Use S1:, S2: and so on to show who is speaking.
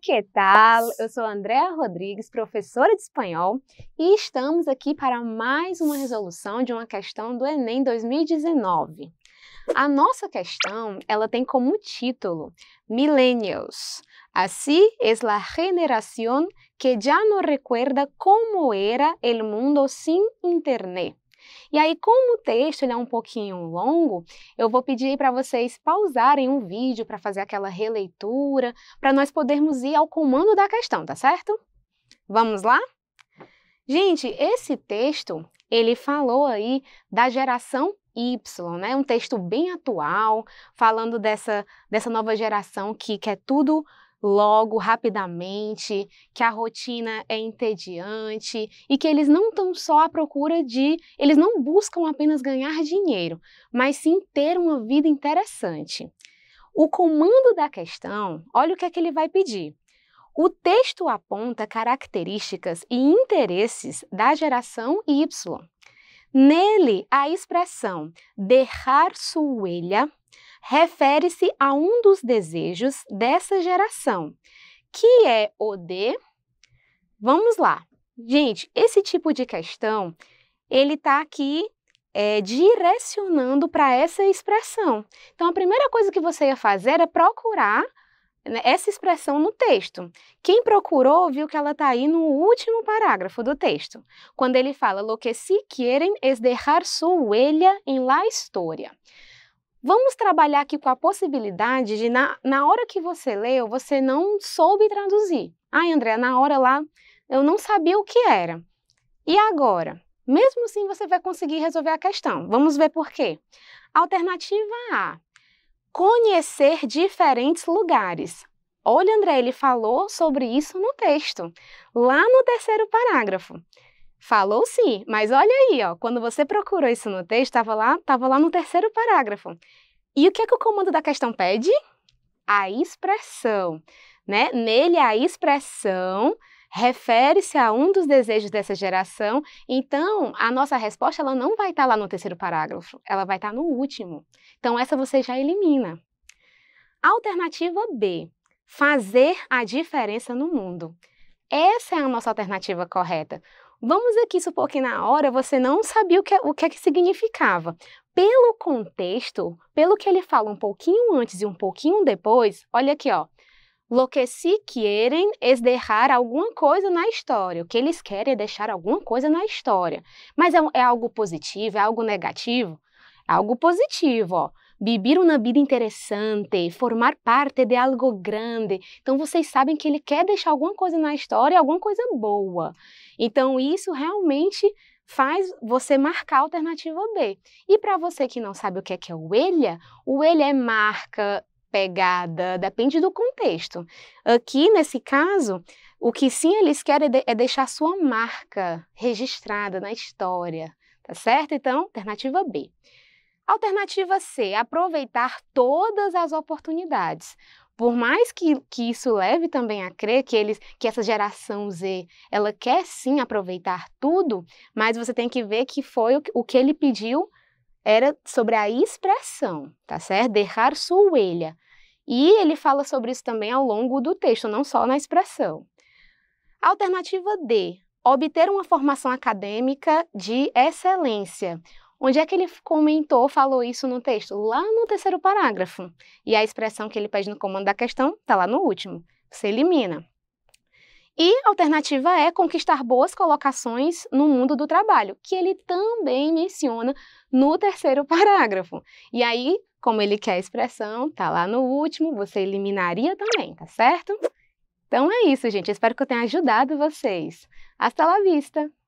S1: que tal? Eu sou Andréa Rodrigues, professora de espanhol, e estamos aqui para mais uma resolução de uma questão do Enem 2019. A nossa questão, ela tem como título Millennials. Así assim es é la generación que ya no recuerda como era el mundo sin internet. E aí, como o texto é um pouquinho longo, eu vou pedir para vocês pausarem o um vídeo para fazer aquela releitura, para nós podermos ir ao comando da questão, tá certo? Vamos lá? Gente, esse texto, ele falou aí da geração Y, né? Um texto bem atual, falando dessa, dessa nova geração que quer tudo logo, rapidamente, que a rotina é entediante e que eles não estão só à procura de, eles não buscam apenas ganhar dinheiro, mas sim ter uma vida interessante. O comando da questão, olha o que é que ele vai pedir. O texto aponta características e interesses da geração Y. Nele, a expressão derrar sua refere-se a um dos desejos dessa geração, que é o de. Vamos lá. Gente, esse tipo de questão, ele está aqui é, direcionando para essa expressão. Então, a primeira coisa que você ia fazer é procurar né, essa expressão no texto. Quem procurou viu que ela está aí no último parágrafo do texto, quando ele fala: Lo que si quieren es dejar su huella en la historia. Vamos trabalhar aqui com a possibilidade de, na, na hora que você leu, você não soube traduzir. Ai, André, na hora lá eu não sabia o que era. E agora? Mesmo assim, você vai conseguir resolver a questão. Vamos ver por quê. Alternativa A: conhecer diferentes lugares. Olha, André, ele falou sobre isso no texto, lá no terceiro parágrafo. Falou sim, mas olha aí, ó, quando você procurou isso no texto, estava lá, tava lá no terceiro parágrafo. E o que é que o comando da questão pede? A expressão, né? Nele a expressão refere-se a um dos desejos dessa geração, então a nossa resposta ela não vai estar tá lá no terceiro parágrafo, ela vai estar tá no último. Então essa você já elimina. Alternativa B: fazer a diferença no mundo. Essa é a nossa alternativa correta. Vamos aqui supor que na hora você não sabia o que, é, o que é que significava. Pelo contexto, pelo que ele fala um pouquinho antes e um pouquinho depois, olha aqui, ó. Lo que se querem é alguma coisa na história. O que eles querem é deixar alguma coisa na história. Mas é, é algo positivo, é algo negativo? É algo positivo, ó. Vivir uma vida interessante, formar parte de algo grande. Então, vocês sabem que ele quer deixar alguma coisa na história, alguma coisa boa. Então, isso realmente faz você marcar a alternativa B. E para você que não sabe o que é, que é o ELHA, o ELHA é marca, pegada, depende do contexto. Aqui, nesse caso, o que sim eles querem é, é deixar sua marca registrada na história, tá certo? Então, alternativa B. Alternativa C, aproveitar todas as oportunidades. Por mais que, que isso leve também a crer que eles, que essa geração Z, ela quer sim aproveitar tudo, mas você tem que ver que foi o, o que ele pediu era sobre a expressão, tá certo? Derrar sua orelha. E ele fala sobre isso também ao longo do texto, não só na expressão. Alternativa D, obter uma formação acadêmica de excelência. Onde é que ele comentou, falou isso no texto? Lá no terceiro parágrafo. E a expressão que ele pede no comando da questão está lá no último. Você elimina. E alternativa é conquistar boas colocações no mundo do trabalho, que ele também menciona no terceiro parágrafo. E aí, como ele quer a expressão, tá lá no último, você eliminaria também, tá certo? Então é isso, gente. espero que eu tenha ajudado vocês. Hasta la vista!